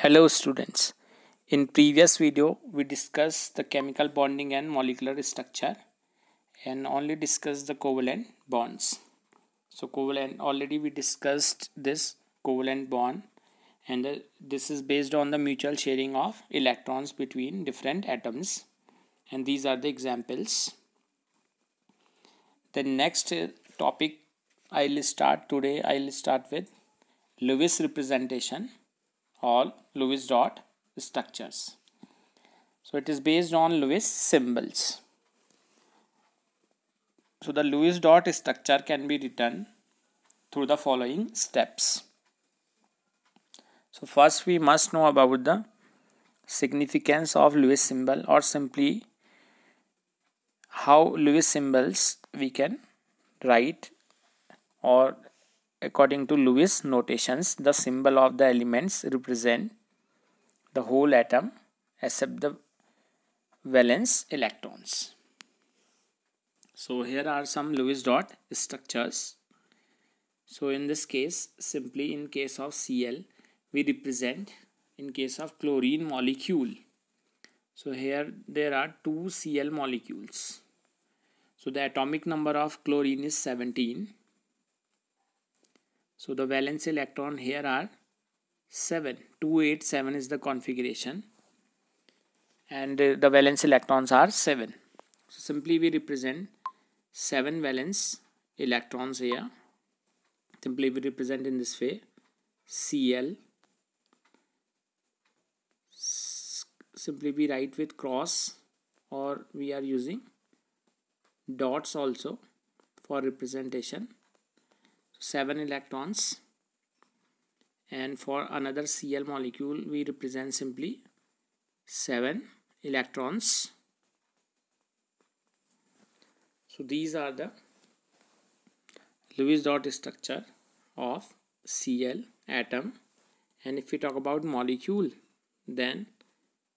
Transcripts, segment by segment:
Hello students. In previous video we discussed the chemical bonding and molecular structure and only discussed the covalent bonds. So covalent already we discussed this covalent bond and the, uh, this is based on the mutual sharing of electrons between different atoms and these are the examples. The next uh, topic I'll start today I'll start with Lewis representation or Lewis dot structures. So it is based on Lewis symbols. So the Lewis dot structure can be written through the following steps. So first we must know about the significance of Lewis symbol or simply how Lewis symbols we can write or According to Lewis notations, the symbol of the elements represent the whole atom except the valence electrons. So here are some Lewis dot structures. So in this case, simply in case of Cl, we represent in case of chlorine molecule. So here there are two Cl molecules. So the atomic number of chlorine is 17 so the valence electron here are 7. 287 is the configuration and uh, the valence electrons are 7. So simply we represent 7 valence electrons here. Simply we represent in this way Cl. Simply we write with cross or we are using dots also for representation 7 electrons and for another Cl molecule we represent simply 7 electrons so these are the Lewis dot structure of Cl atom and if we talk about molecule then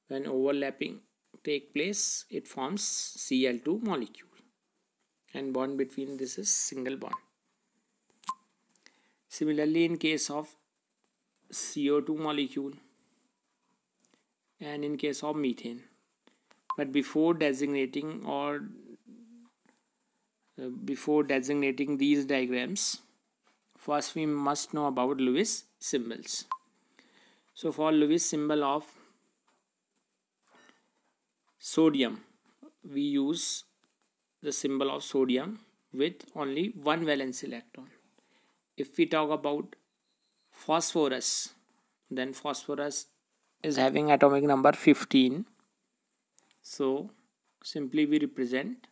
when overlapping take place it forms Cl2 molecule and bond between this is single bond similarly in case of CO2 molecule and in case of methane but before designating or uh, before designating these diagrams first we must know about Lewis symbols so for Lewis symbol of sodium we use the symbol of sodium with only one valence electron if we talk about phosphorus then phosphorus is having atomic number 15 so simply we represent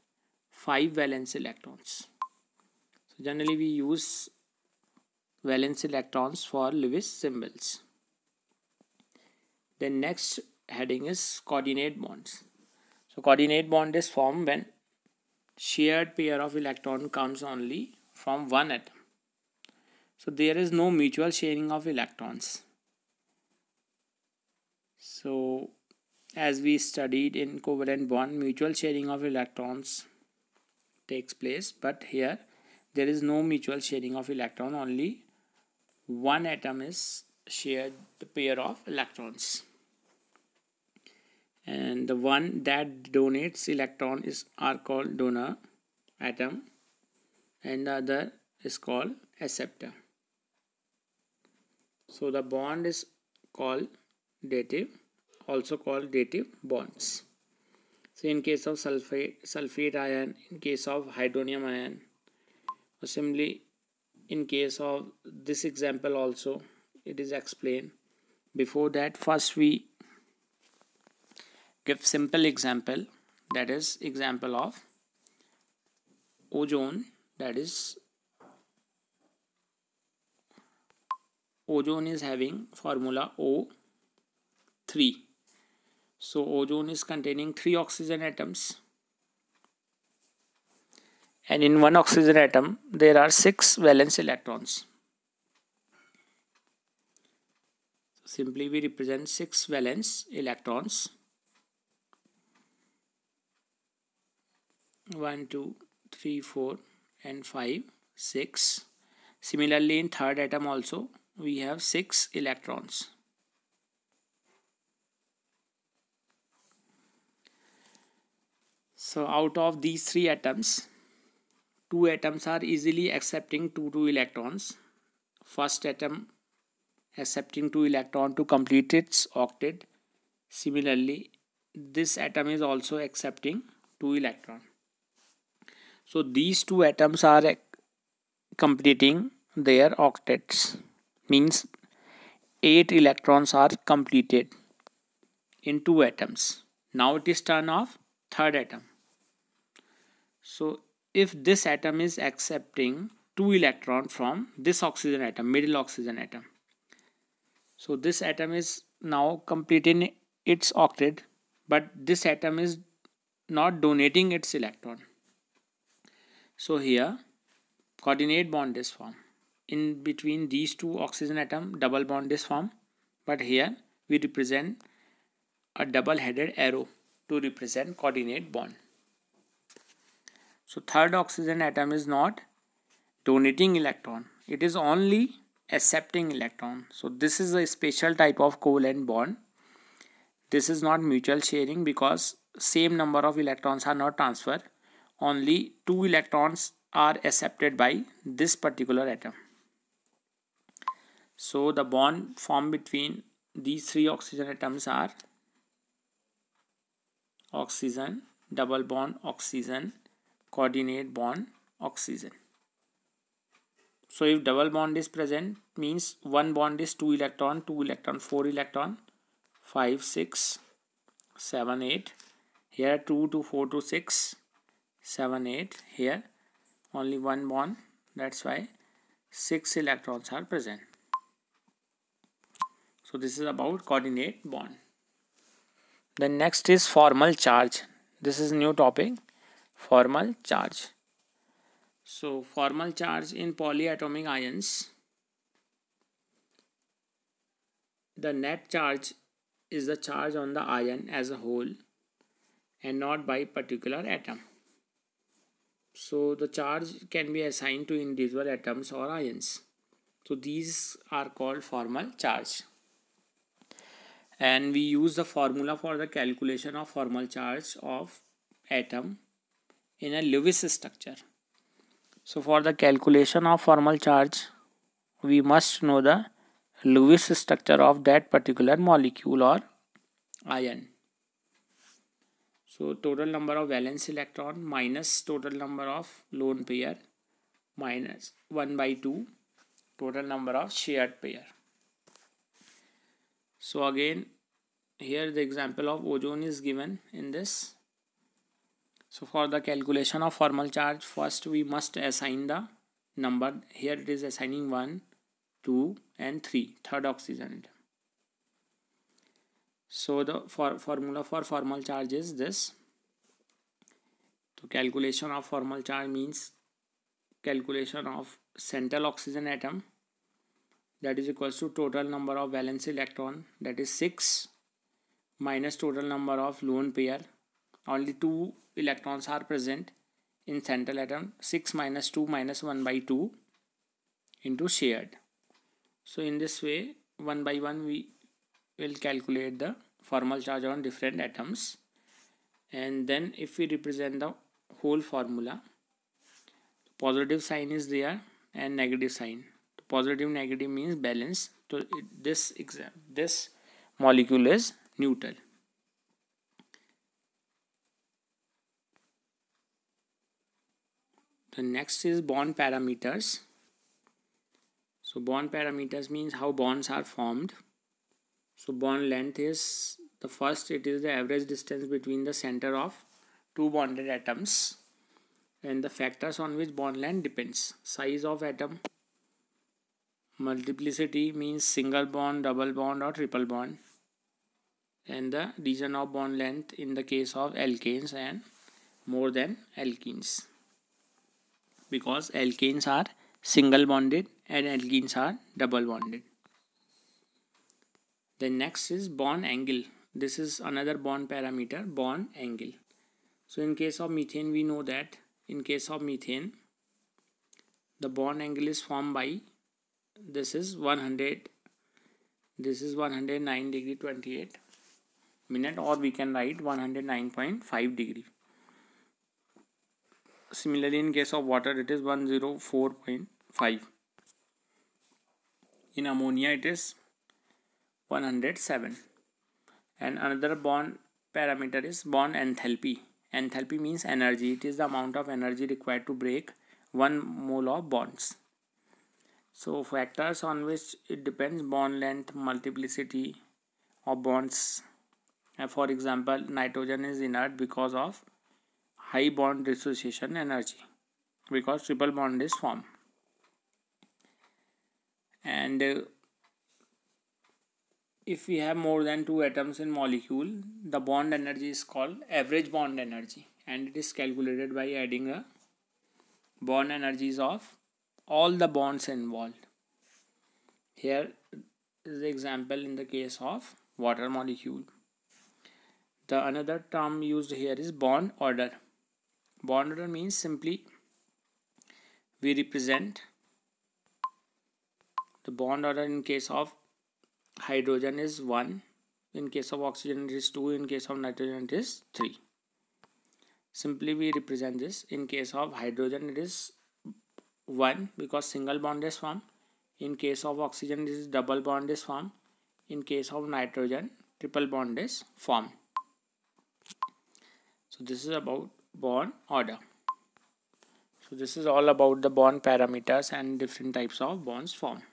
5 valence electrons so generally we use valence electrons for Lewis symbols then next heading is coordinate bonds so coordinate bond is formed when shared pair of electron comes only from one atom so there is no mutual sharing of electrons. So as we studied in covalent bond mutual sharing of electrons takes place but here there is no mutual sharing of electron only one atom is shared the pair of electrons and the one that donates electron is are called donor atom and the other is called acceptor so the bond is called dative, also called dative bonds. So in case of sulfate, sulfate ion, in case of hydronium ion, similarly in case of this example also, it is explained. Before that, first we give simple example, that is example of ozone, that is ozone is having formula O3 so ozone is containing three oxygen atoms and in one oxygen atom there are six valence electrons simply we represent 6 valence electrons 1 2 3 4 and 5 6 similarly in third atom also we have 6 electrons. So out of these 3 atoms, 2 atoms are easily accepting 2 2 electrons. First atom accepting 2 electron to complete its octet. Similarly, this atom is also accepting 2 electron. So these two atoms are completing their octets means 8 electrons are completed in two atoms. Now it is turn of third atom. So if this atom is accepting two electron from this oxygen atom, middle oxygen atom. So this atom is now completing its octet but this atom is not donating its electron. So here coordinate bond is formed in between these two oxygen atom double bond is formed but here we represent a double headed arrow to represent coordinate bond so third oxygen atom is not donating electron it is only accepting electron so this is a special type of covalent bond this is not mutual sharing because same number of electrons are not transferred only two electrons are accepted by this particular atom so the bond formed between these three oxygen atoms are oxygen, double bond oxygen, coordinate bond oxygen. So if double bond is present means one bond is 2 electron, 2 electron, 4 electron, five, six, seven, eight. Here 2 to 4 to six, seven, eight. Here only one bond that's why 6 electrons are present so this is about coordinate bond The next is formal charge this is new topic formal charge so formal charge in polyatomic ions the net charge is the charge on the ion as a whole and not by particular atom so the charge can be assigned to individual atoms or ions so these are called formal charge and we use the formula for the calculation of formal charge of atom in a Lewis structure. So for the calculation of formal charge we must know the Lewis structure of that particular molecule or ion. So total number of valence electron minus total number of lone pair minus 1 by 2 total number of shared pair so again here the example of ozone is given in this so for the calculation of formal charge first we must assign the number here it is assigning 1 2 and 3 third oxygen atom so the for formula for formal charge is this so calculation of formal charge means calculation of central oxygen atom that is equals to total number of valence electron that is 6 minus total number of lone pair only two electrons are present in central atom 6 minus 2 minus 1 by 2 into shared so in this way one by one we will calculate the formal charge on different atoms and then if we represent the whole formula positive sign is there and negative sign positive negative means balance so it, this exam this molecule is neutral the next is bond parameters so bond parameters means how bonds are formed so bond length is the first it is the average distance between the center of two bonded atoms and the factors on which bond length depends size of atom multiplicity means single bond double bond or triple bond and the region of bond length in the case of alkanes and more than alkenes because alkanes are single bonded and alkenes are double bonded then next is bond angle this is another bond parameter bond angle so in case of methane we know that in case of methane the bond angle is formed by this is 100 this is 109 degree 28 minute or we can write 109.5 degree similarly in case of water it is 104.5 in ammonia it is 107 and another bond parameter is bond enthalpy enthalpy means energy it is the amount of energy required to break one mole of bonds so factors on which it depends bond length, multiplicity of bonds. for example, nitrogen is inert because of high bond dissociation energy because triple bond is formed. And uh, if we have more than two atoms in molecule, the bond energy is called average bond energy and it is calculated by adding a bond energies of all the bonds involved here is the example in the case of water molecule the another term used here is bond order bond order means simply we represent the bond order in case of hydrogen is 1 in case of oxygen it is 2 in case of nitrogen it is 3 simply we represent this in case of hydrogen it is 1 because single bond is formed in case of oxygen this is double bond is formed in case of nitrogen triple bond is formed so this is about bond order so this is all about the bond parameters and different types of bonds formed